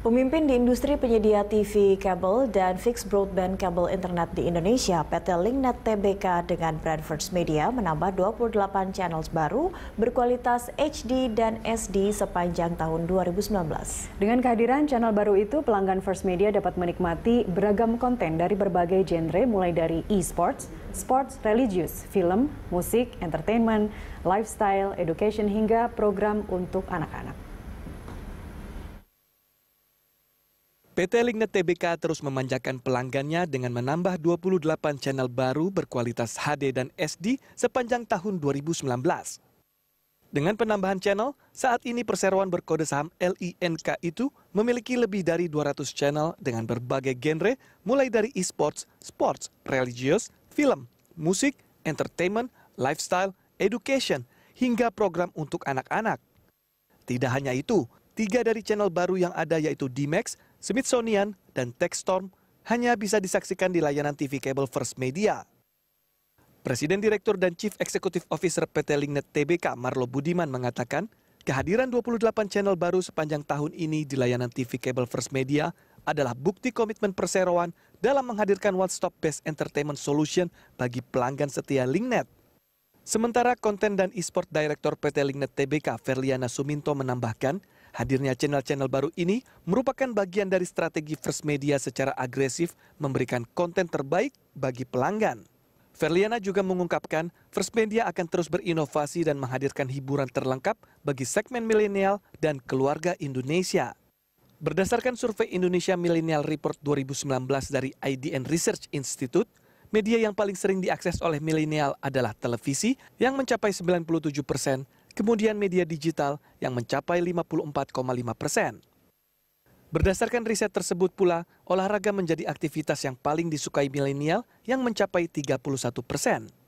Pemimpin di industri penyedia TV kabel dan fixed broadband kabel internet di Indonesia, PT Linknet TBK dengan First Media menambah 28 channels baru berkualitas HD dan SD sepanjang tahun 2019. Dengan kehadiran channel baru itu, pelanggan First Media dapat menikmati beragam konten dari berbagai genre mulai dari e-sports, sports, religius, film, musik, entertainment, lifestyle, education hingga program untuk anak-anak. PT Lingnet TBK terus memanjakan pelanggannya dengan menambah 28 channel baru berkualitas HD dan SD sepanjang tahun 2019. Dengan penambahan channel, saat ini perseroan berkode saham LINK itu memiliki lebih dari 200 channel dengan berbagai genre mulai dari e-sports, sports, religious, film, musik, entertainment, lifestyle, education, hingga program untuk anak-anak. Tidak hanya itu, tiga dari channel baru yang ada yaitu D-Max, Smithsonian, dan Techstorm hanya bisa disaksikan di layanan TV Cable First Media. Presiden Direktur dan Chief Executive Officer PT Linknet TBK Marlo Budiman mengatakan, kehadiran 28 channel baru sepanjang tahun ini di layanan TV Cable First Media adalah bukti komitmen perseroan dalam menghadirkan one-stop best entertainment solution bagi pelanggan setia Linknet. Sementara konten dan e-sport Direktur PT Linknet TBK Verliana Suminto menambahkan, Hadirnya channel-channel baru ini merupakan bagian dari strategi First Media secara agresif memberikan konten terbaik bagi pelanggan. Verliana juga mengungkapkan, First Media akan terus berinovasi dan menghadirkan hiburan terlengkap bagi segmen milenial dan keluarga Indonesia. Berdasarkan survei Indonesia Millennial Report 2019 dari IDN Research Institute, media yang paling sering diakses oleh milenial adalah televisi yang mencapai 97 persen, kemudian media digital yang mencapai 54,5 persen. Berdasarkan riset tersebut pula, olahraga menjadi aktivitas yang paling disukai milenial yang mencapai 31 persen.